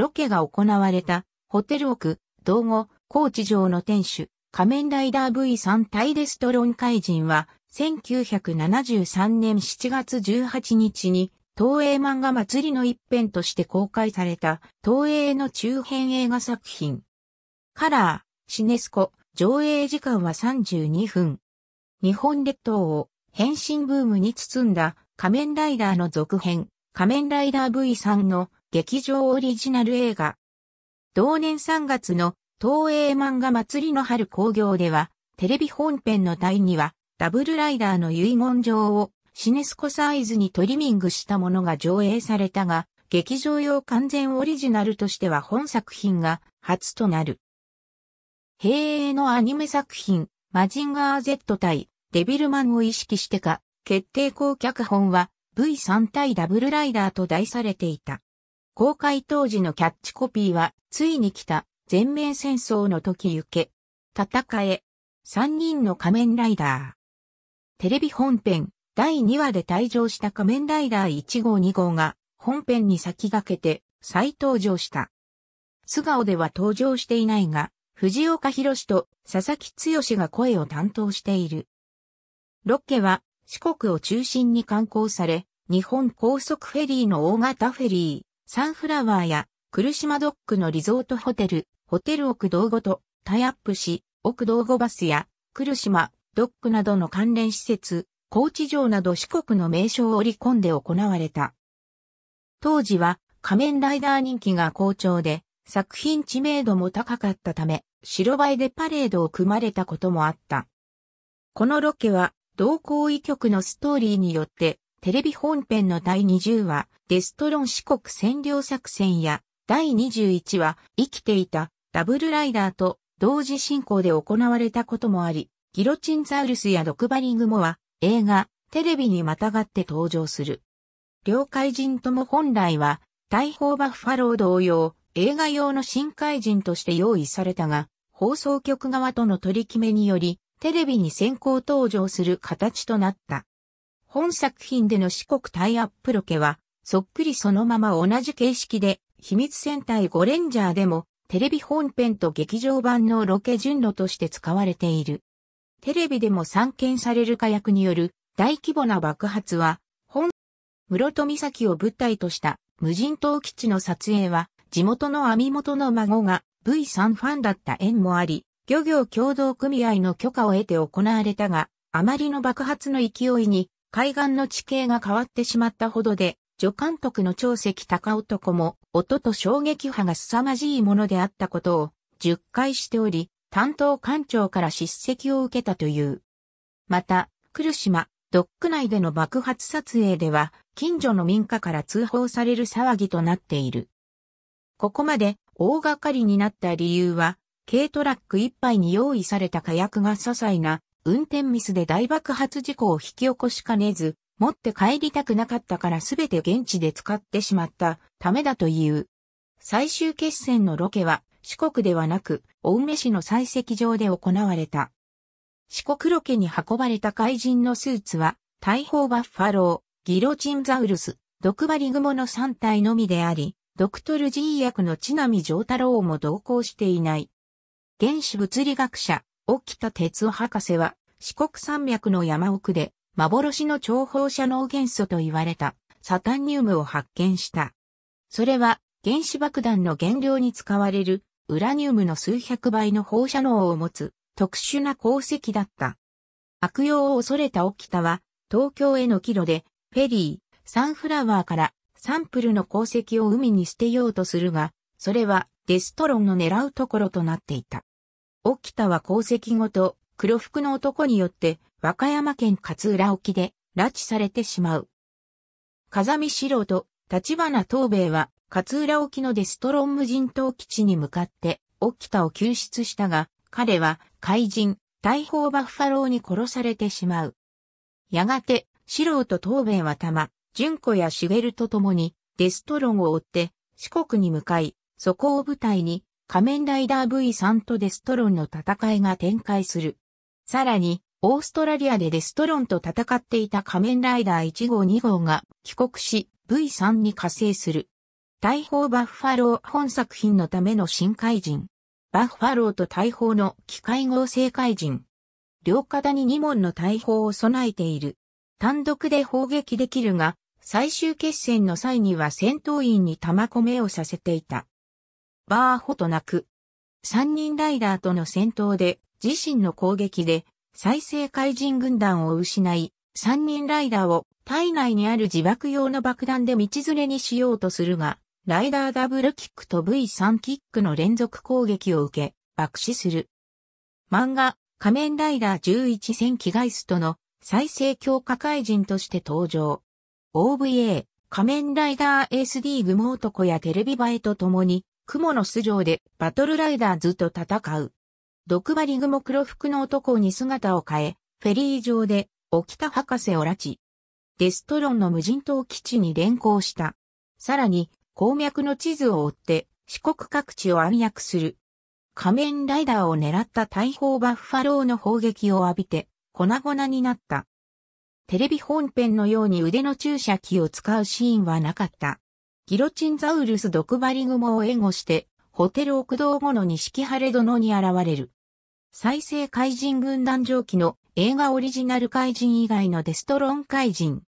ロケが行われた、ホテル奥、道後、高知城の店主、仮面ライダー V3 タイデストロン怪人は、1973年7月18日に、東映漫画祭りの一編として公開された、東映の中編映画作品。カラー、シネスコ、上映時間は32分。日本列島を変身ブームに包んだ仮面ライダーの続編、仮面ライダー V3 の劇場オリジナル映画。同年3月の東映漫画祭りの春興行では、テレビ本編の第2話、ダブルライダーの遺言状をシネスコサイズにトリミングしたものが上映されたが、劇場用完全オリジナルとしては本作品が初となる。平映のアニメ作品、マジンガー Z 対デビルマンを意識してか、決定公脚本は V3 対ダブルライダーと題されていた。公開当時のキャッチコピーは、ついに来た、全面戦争の時行け、戦え、三人の仮面ライダー。テレビ本編、第2話で退場した仮面ライダー1号2号が、本編に先駆けて、再登場した。素顔では登場していないが、藤岡弘と佐々木剛が声を担当している。ロッケは四国を中心に観光され、日本高速フェリーの大型フェリー、サンフラワーや来島ドックのリゾートホテル、ホテル奥道後とタイアップし、奥道後バスや来島、ドックなどの関連施設、高知城など四国の名称を織り込んで行われた。当時は仮面ライダー人気が好調で、作品知名度も高かったため、白バイでパレードを組まれたこともあった。このロケは、同行医局のストーリーによってテレビ本編の第20話、デストロン四国占領作戦や、第21話、生きていた、ダブルライダーと同時進行で行われたこともあり、ギロチンザウルスやドクバリングもは、映画、テレビにまたがって登場する。了解。人とも本来は、大砲バッファロー同様、映画用の深海人として用意されたが、放送局側との取り決めにより、テレビに先行登場する形となった。本作品での四国タイアップロケは、そっくりそのまま同じ形式で、秘密戦隊ゴレンジャーでも、テレビ本編と劇場版のロケ順路として使われている。テレビでも散見される火薬による大規模な爆発は、本、室戸岬を舞台とした無人島基地の撮影は、地元の網元の孫が V3 ファンだった縁もあり、漁業協同組合の許可を得て行われたが、あまりの爆発の勢いに海岸の地形が変わってしまったほどで、助監督の長石高男も、音と衝撃波が凄まじいものであったことを、10回しており、担当官庁から叱責を受けたという。また、来島、ドック内での爆発撮影では、近所の民家から通報される騒ぎとなっている。ここまで大掛かりになった理由は、軽トラック一杯に用意された火薬が些細な運転ミスで大爆発事故を引き起こしかねず、持って帰りたくなかったからすべて現地で使ってしまったためだという。最終決戦のロケは四国ではなく、青梅市の採石場で行われた。四国ロケに運ばれた怪人のスーツは、大砲バッファロー、ギロチンザウルス、毒針雲の3体のみであり、ドクトル G 役の千波丈太郎も同行していない。原子物理学者、沖田哲夫博士は、四国山脈の山奥で、幻の超放者脳元素と言われた、サタンニウムを発見した。それは、原子爆弾の原料に使われる、ウラニウムの数百倍の放射能を持つ、特殊な鉱石だった。悪用を恐れた沖田は、東京への帰路で、フェリー、サンフラワーからサンプルの鉱石を海に捨てようとするが、それはデストロンの狙うところとなっていた。沖田は功績ごと黒服の男によって和歌山県勝浦沖で拉致されてしまう。風見四郎と立花東兵衛は勝浦沖のデストロン無人島基地に向かって沖田を救出したが、彼は怪人、大砲バッファローに殺されてしまう。やがて、四郎と東兵衛は玉、純子や茂と共にデストロンを追って四国に向かい、そこを舞台に仮面ライダー V3 とデストロンの戦いが展開する。さらに、オーストラリアでデストロンと戦っていた仮面ライダー1号2号が帰国し V3 に加勢する。大砲バッファロー本作品のための深海人。バッファローと大砲の機械合成怪人。両肩に2門の大砲を備えている。単独で砲撃できるが、最終決戦の際には戦闘員に弾込めをさせていた。バーホとなく。三人ライダーとの戦闘で、自身の攻撃で、再生怪人軍団を失い、三人ライダーを体内にある自爆用の爆弾で道連れにしようとするが、ライダーダブルキックと V3 キックの連続攻撃を受け、爆死する。漫画、仮面ライダー11戦機ガイストの再生強化怪人として登場。OVA、仮面ライダー SD グモ男やテレビ映えと共に、雲の巣城でバトルライダーズと戦う。毒針雲黒服の男に姿を変え、フェリー上で、沖田博士を拉致。デストロンの無人島基地に連行した。さらに、鉱脈の地図を追って、四国各地を暗躍する。仮面ライダーを狙った大砲バッファローの砲撃を浴びて、粉々になった。テレビ本編のように腕の注射器を使うシーンはなかった。ギロチンザウルス毒針雲を援護して、ホテル奥道後の錦晴殿に現れる。再生怪人軍団上記の映画オリジナル怪人以外のデストロン怪人。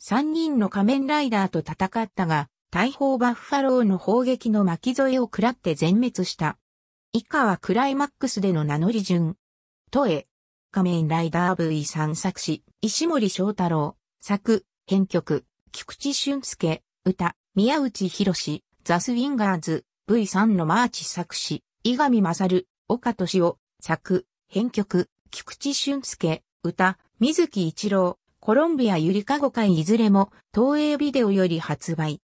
三人の仮面ライダーと戦ったが、大砲バッファローの砲撃の巻き添えを食らって全滅した。以下はクライマックスでの名乗り順。とえ、仮面ライダー V3 作詞、石森章太郎。作、編曲、菊池俊介。歌、宮内博士、ザ・スウィンガーズ、V3 のマーチ作詞、伊上勝、岡俊夫、作、編曲、菊池俊介、歌、水木一郎、コロンビアゆりかご会いずれも、東映ビデオより発売。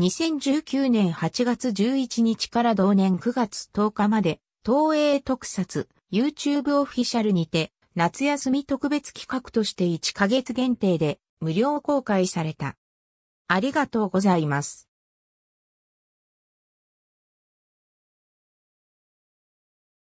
2019年8月11日から同年9月10日まで、東映特撮、YouTube オフィシャルにて、夏休み特別企画として1ヶ月限定で無料公開された。ありがとうございます。